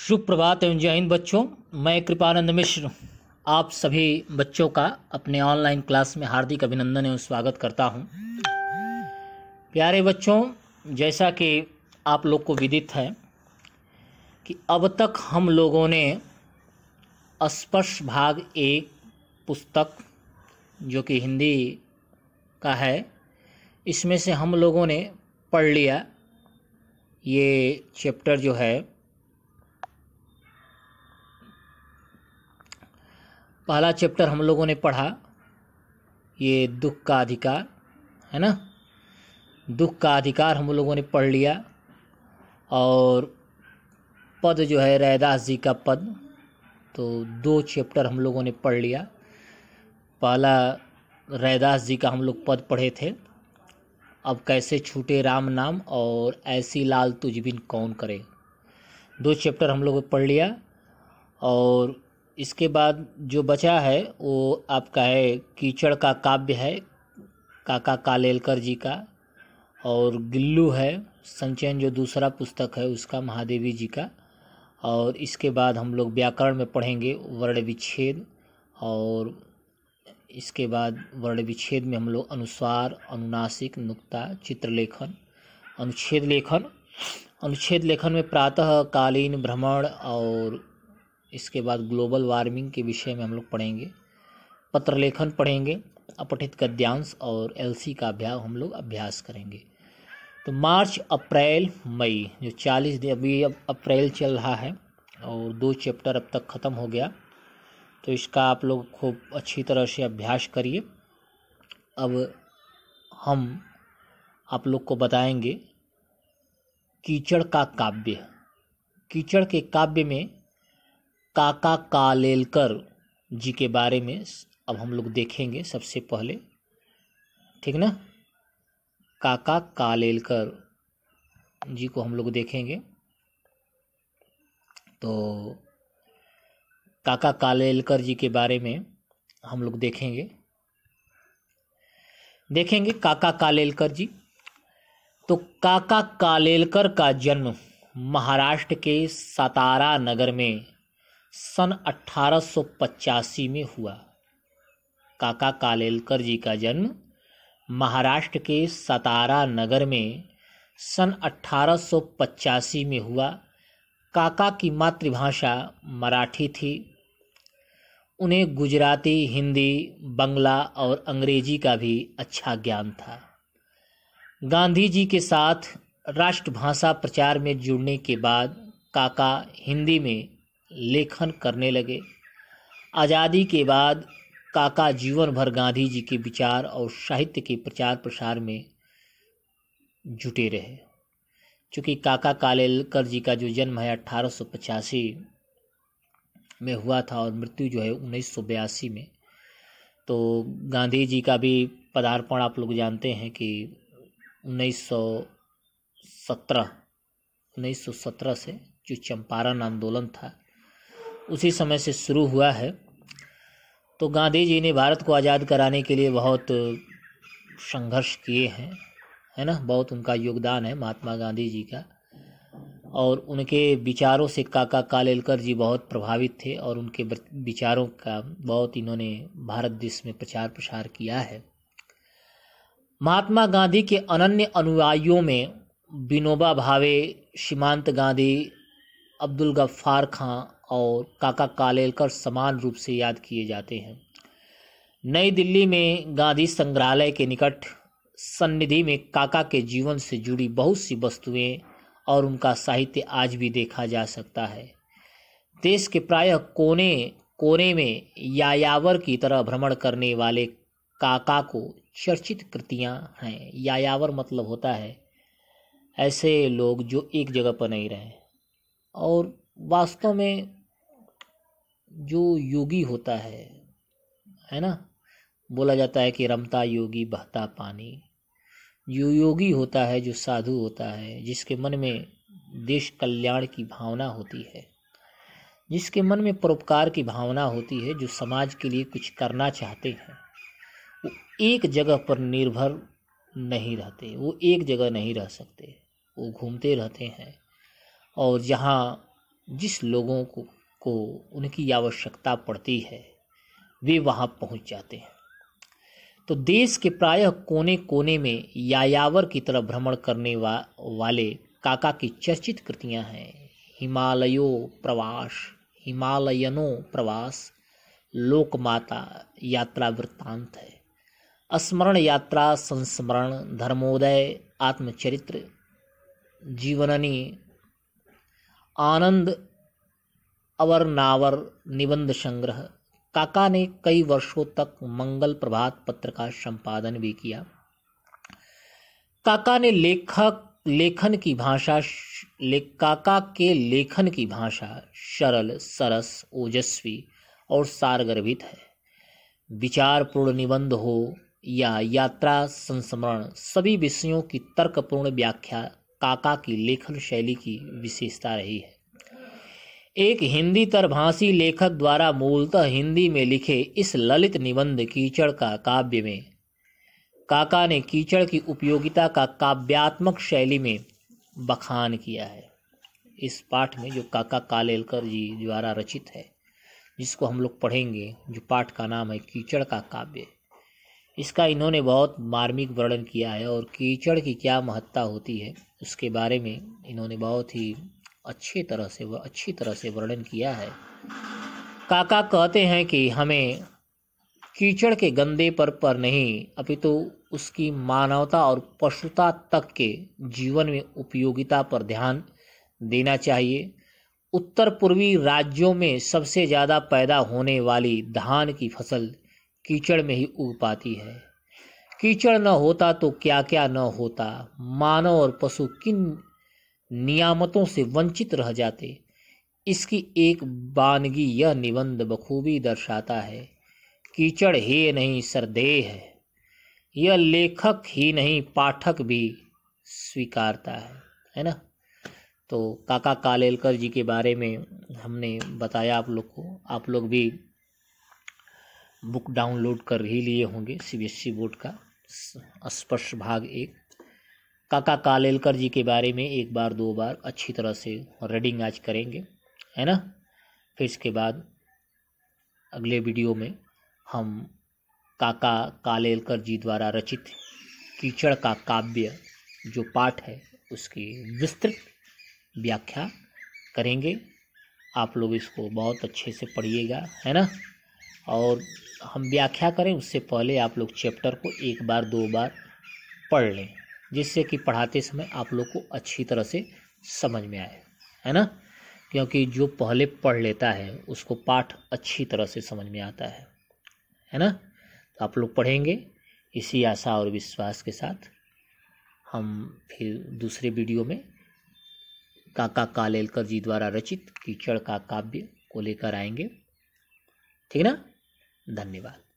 शुभ प्रभात एवं जय हिंद बच्चों मैं कृपानंद मिश्र आप सभी बच्चों का अपने ऑनलाइन क्लास में हार्दिक अभिनंदन एवं स्वागत करता हूं। प्यारे बच्चों जैसा कि आप लोग को विदित है कि अब तक हम लोगों ने स्पर्श भाग एक पुस्तक जो कि हिंदी का है इसमें से हम लोगों ने पढ़ लिया ये चैप्टर जो है पहला चैप्टर हम लोगों ने पढ़ा ये दुख का अधिकार है ना दुख का अधिकार हम लोगों ने पढ़ लिया और पद जो है रैदास जी का पद तो दो चैप्टर हम लोगों ने पढ़ लिया पहला रैदास जी का हम लोग पद पढ़े थे अब कैसे छूटे राम नाम और ऐसी लाल तुझबिन कौन करे दो चैप्टर हम लोग पढ़ लिया और इसके बाद जो बचा है वो आपका है कीचड़ का काव्य है काका कालेलकर जी का और गिल्लू है संचयन जो दूसरा पुस्तक है उसका महादेवी जी का और इसके बाद हम लोग व्याकरण में पढ़ेंगे वर्ण विच्छेद और इसके बाद वर्ण विच्छेद में हम लोग अनुस्वार अनुनासिक नुक्ता चित्रलेखन अनुच्छेद लेखन अनुच्छेद लेखन में प्रातः कालीन भ्रमण और इसके बाद ग्लोबल वार्मिंग के विषय में हम लोग पढ़ेंगे पत्र लेखन पढ़ेंगे अपठित गद्यांश और एलसी का अभ्यास हम लोग अभ्यास करेंगे तो मार्च अप्रैल मई जो चालीस दिन अभी अब अप्रैल चल रहा है और दो चैप्टर अब तक ख़त्म हो गया तो इसका आप लोग खूब अच्छी तरह से अभ्यास करिए अब हम आप लोग को बताएंगे कीचड़ का काव्य कीचड़ के काव्य में काका कालेलकर जी के बारे में अब हम लोग देखेंगे सबसे पहले ठीक ना काका कालेलकर जी को हम लोग देखेंगे तो काका कालेलकर जी के बारे में हम लोग देखेंगे देखेंगे काका कालेलकर जी तो काका कालेलकर का जन्म महाराष्ट्र के सतारा नगर में सन अट्ठारह में हुआ काका कालेलकर जी का जन्म महाराष्ट्र के सतारा नगर में सन अट्ठारह में हुआ काका की मातृभाषा मराठी थी उन्हें गुजराती हिंदी बंगला और अंग्रेजी का भी अच्छा ज्ञान था गांधी जी के साथ राष्ट्रभाषा प्रचार में जुड़ने के बाद काका हिंदी में लेखन करने लगे आज़ादी के बाद काका जीवन भर गांधी जी के विचार और साहित्य के प्रचार प्रसार में जुटे रहे चूँकि काका कालेलकर जी का जो जन्म है अट्ठारह में हुआ था और मृत्यु जो है उन्नीस में तो गांधी जी का भी पदार्पण आप लोग जानते हैं कि 1917 1917 से जो चंपारण आंदोलन था उसी समय से शुरू हुआ है तो गांधी जी ने भारत को आज़ाद कराने के लिए बहुत संघर्ष किए हैं है ना बहुत उनका योगदान है महात्मा गांधी जी का और उनके विचारों से काका कालेलकर जी बहुत प्रभावित थे और उनके विचारों का बहुत इन्होंने भारत देश में प्रचार प्रसार किया है महात्मा गांधी के अनन्य अनुयायियों में विनोबा भावे सीमांत गांधी अब्दुल गफ्फार खां और काका कालेलकर समान रूप से याद किए जाते हैं नई दिल्ली में गांधी संग्रहालय के निकट सन्निधि में काका के जीवन से जुड़ी बहुत सी वस्तुएं और उनका साहित्य आज भी देखा जा सकता है देश के प्रायः कोने कोने में यायावर की तरह भ्रमण करने वाले काका को चर्चित कृतियां हैं यायावर मतलब होता है ऐसे लोग जो एक जगह पर नहीं रहे और वास्तव में जो योगी होता है है ना बोला जाता है कि रमता योगी बहता पानी जो योगी होता है जो साधु होता है जिसके मन में देश कल्याण की भावना होती है जिसके मन में परोपकार की भावना होती है जो समाज के लिए कुछ करना चाहते हैं वो एक जगह पर निर्भर नहीं रहते वो एक जगह नहीं रह सकते वो घूमते रहते हैं और जहाँ जिस लोगों को को उनकी आवश्यकता पड़ती है वे वहाँ पहुँच जाते हैं तो देश के प्रायः कोने कोने में यायावर की तरह भ्रमण करने वा, वाले काका की चर्चित कृतियां हैं हिमालयो प्रवास हिमालयनो प्रवास लोकमाता यात्रा वृत्तांत है स्मरण यात्रा संस्मरण धर्मोदय आत्मचरित्र जीवननी आनंद अवर नावर निबंध संग्रह काका ने कई वर्षों तक मंगल प्रभात पत्र का संपादन भी किया काका ने लेखक लेखन की भाषा ले, काका के लेखन की भाषा सरल सरस ओजस्वी और सारगर्भित है विचारपूर्ण निबंध हो या यात्रा संस्मरण सभी विषयों की तर्कपूर्ण व्याख्या काका की लेखन शैली की विशेषता रही है एक हिंदी तरभाषी लेखक द्वारा मूलतः हिंदी में लिखे इस ललित निबंध कीचड़ का काव्य में काका ने कीचड़ की उपयोगिता का काव्यात्मक शैली में बखान किया है इस पाठ में जो काका कालेलकर जी द्वारा रचित है जिसको हम लोग पढ़ेंगे जो पाठ का नाम है कीचड़ का काव्य इसका इन्होंने बहुत मार्मिक वर्णन किया है और कीचड़ की क्या महत्ता होती है उसके बारे में इन्होंने बहुत ही अच्छी तरह से वह अच्छी तरह से वर्णन किया है काका कहते हैं कि हमें कीचड़ के गंदे पर पर नहीं अपितु तो उसकी मानवता और पशुता तक के जीवन में उपयोगिता पर ध्यान देना चाहिए उत्तर पूर्वी राज्यों में सबसे ज़्यादा पैदा होने वाली धान की फसल कीचड़ में ही उग पाती है कीचड़ न होता तो क्या क्या न होता मानव और पशु किन नियामतों से वंचित रह जाते इसकी एक बानगी यह निबंध बखूबी दर्शाता है कीचड़ ही नहीं सरदेह है यह लेखक ही नहीं पाठक भी स्वीकारता है है ना तो काका कालेलकर जी के बारे में हमने बताया आप लोग को आप लोग भी बुक डाउनलोड कर ही लिए होंगे सी e बोर्ड का स्पर्श भाग एक काका कालेलकर जी के बारे में एक बार दो बार अच्छी तरह से रीडिंग आज करेंगे है ना फिर इसके बाद अगले वीडियो में हम काका कालेलकर जी द्वारा रचित कीचड़ का काव्य जो पाठ है उसकी विस्तृत व्याख्या करेंगे आप लोग इसको बहुत अच्छे से पढ़िएगा है ना और हम व्याख्या करें उससे पहले आप लोग चैप्टर को एक बार दो बार पढ़ लें जिससे कि पढ़ाते समय आप लोग को अच्छी तरह से समझ में आए है ना क्योंकि जो पहले पढ़ लेता है उसको पाठ अच्छी तरह से समझ में आता है है ना तो आप लोग पढ़ेंगे इसी आशा और विश्वास के साथ हम फिर दूसरे वीडियो में काका कालेलकर जी द्वारा रचित कीचड़ का काव्य को लेकर आएंगे ठीक ना धन्यवाद